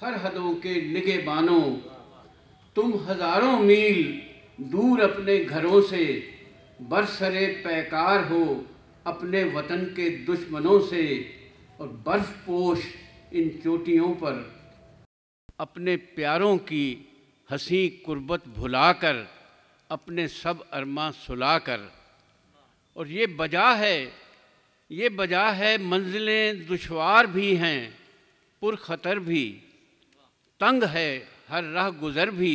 सरहदों के निगेबानों तुम हजारों मील दूर अपने घरों से बरसरे पैकार हो अपने वतन के दुश्मनों से और बर्फ पोश इन चोटियों पर अपने प्यारों की हंसी कुर्बत भुलाकर अपने सब अरमा सुलाकर और ये बजा है ये बजा है मंजिलें दुशवार भी हैं पुरखतर भी तंग है हर राह गुज़र भी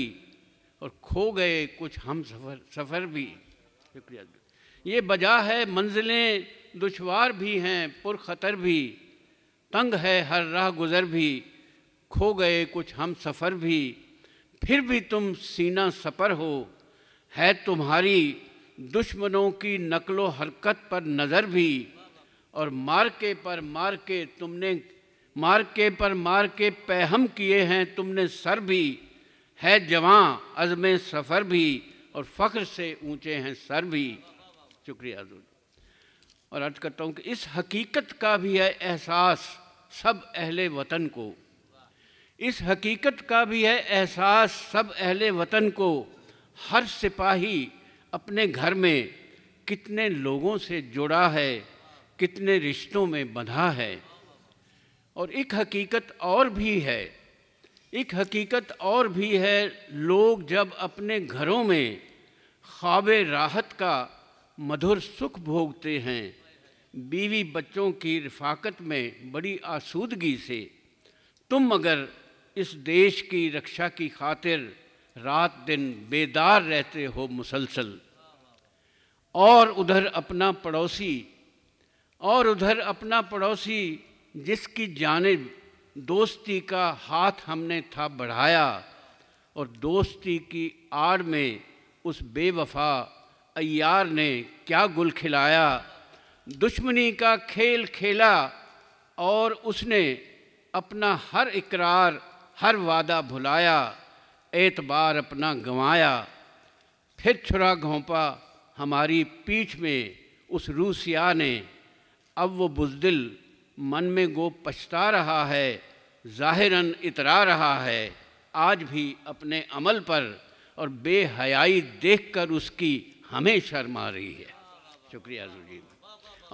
और खो गए कुछ हम सफ़र सफ़र भी शुक्रिया ये बजा है मंजिलें दुशवार भी हैं पुर ख़तर भी तंग है हर राह गुज़र भी खो गए कुछ हम सफ़र भी फिर भी तुम सीना सफ़र हो है तुम्हारी दुश्मनों की नकलो हरकत पर नज़र भी और मार के पर मार के तुमने मार्के पर मार्के पैहम किए हैं तुमने सर भी है जवां अज़म सफ़र भी और फ़ख्र से ऊंचे हैं सर भी शुक्रिया हजूर और अर्ज करता हूँ कि इस हकीकत का भी है एहसास सब अहले वतन को इस हकीकत का भी है एहसास सब अहले वतन को हर सिपाही अपने घर में कितने लोगों से जुड़ा है कितने रिश्तों में बंधा है और एक हकीकत और भी है एक हकीकत और भी है लोग जब अपने घरों में ख्वाब राहत का मधुर सुख भोगते हैं बीवी बच्चों की रफाकत में बड़ी आसूदगी से तुम अगर इस देश की रक्षा की खातिर रात दिन बेदार रहते हो मुसलसल और उधर अपना पड़ोसी और उधर अपना पड़ोसी जिसकी जानब दोस्ती का हाथ हमने था बढ़ाया और दोस्ती की आड़ में उस बेवफा अयार ने क्या गुल खिलाया दुश्मनी का खेल खेला और उसने अपना हर इकरार हर वादा भुलाया एतबार अपना गंवाया फिर छुरा घोंपा हमारी पीठ में उस रूसिया ने अब वो बुजदिल मन में गो पछता रहा है ज़ाहिरन इतरा रहा है आज भी अपने अमल पर और बेहयाई देखकर उसकी हमें शर्म आ रही है शुक्रिया जी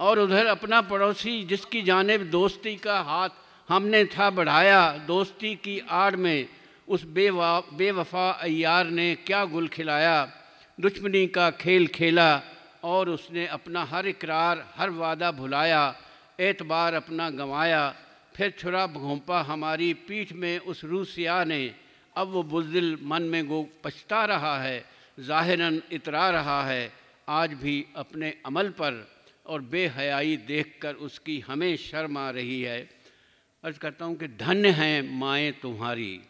और उधर अपना पड़ोसी जिसकी जानब दोस्ती का हाथ हमने था बढ़ाया दोस्ती की आड़ में उस बेवा बेवफा अयार ने क्या गुल खिलाया दुश्मनी का खेल खेला और उसने अपना हर इकरार हर वादा भुलाया एतबार अपना गंवाया फिर छुरा घोंपा हमारी पीठ में उस रूसिया ने अब वो बुजदिल मन में गो पछता रहा है ज़ाहिरन इतरा रहा है आज भी अपने अमल पर और बेहयाई देखकर उसकी हमें शर्म आ रही है अर्ज़ करता हूँ कि धन्य हैं माएँ तुम्हारी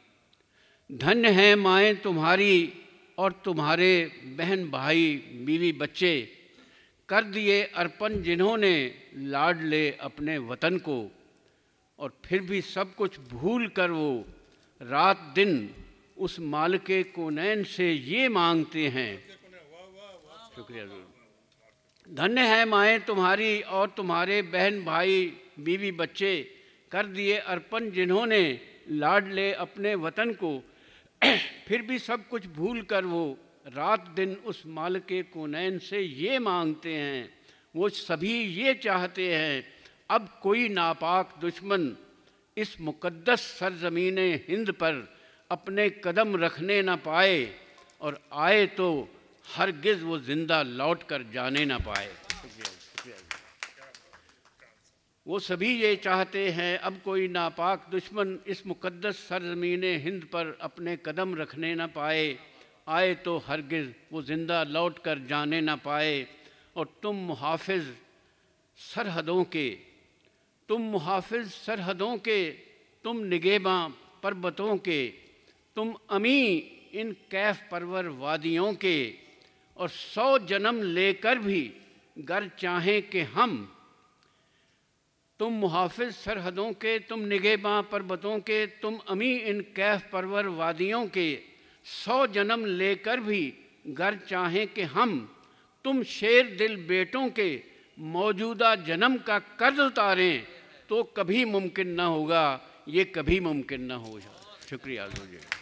धन्य हैं माएँ तुम्हारी और तुम्हारे बहन भाई बीवी बच्चे कर दिए अर्पण जिन्होंने लाड ले अपने वतन को और फिर भी सब कुछ भूल कर वो रात दिन उस माल के कोनैन से ये मांगते हैं शुक्रिया धन्य है माएँ तुम्हारी और तुम्हारे बहन भाई बीवी बच्चे कर दिए अर्पण जिन्होंने लाड ले अपने वतन को फिर भी सब कुछ भूल कर वो रात दिन उस माल के कोनैन से ये मांगते हैं वो सभी ये चाहते हैं अब कोई नापाक दुश्मन इस मुकद्दस सरजमीन हिंद पर अपने कदम रखने ना पाए और आए तो हरगिज़ वो ज़िंदा लौट कर जाने ना पाए वो सभी ये चाहते हैं अब कोई नापाक दुश्मन इस मुकद्दस सरजमीन हिंद पर अपने कदम रखने ना पाए आए तो हरगिज़ वो ज़िंदा लौट कर जाने ना पाए और तुम मुहाफ़ सरहदों के तुम मुहाफ़ सरहदों के तुम निगेबा परबतों के तुम अमी इन कैफ परवर वादियों के और सौ जन्म लेकर भी गर चाहें कि हम तुम मुहाफ़ सरहदों के तुम निगेबाँ परबतों के तुम अमी इन कैफ परवर वादियों के सौ जन्म लेकर भी गर चाहें कि हम तुम शेर दिल बेटों के मौजूदा जन्म का कर्ज उतारें तो कभी मुमकिन न होगा ये कभी मुमकिन ना हो जाए शुक्रिया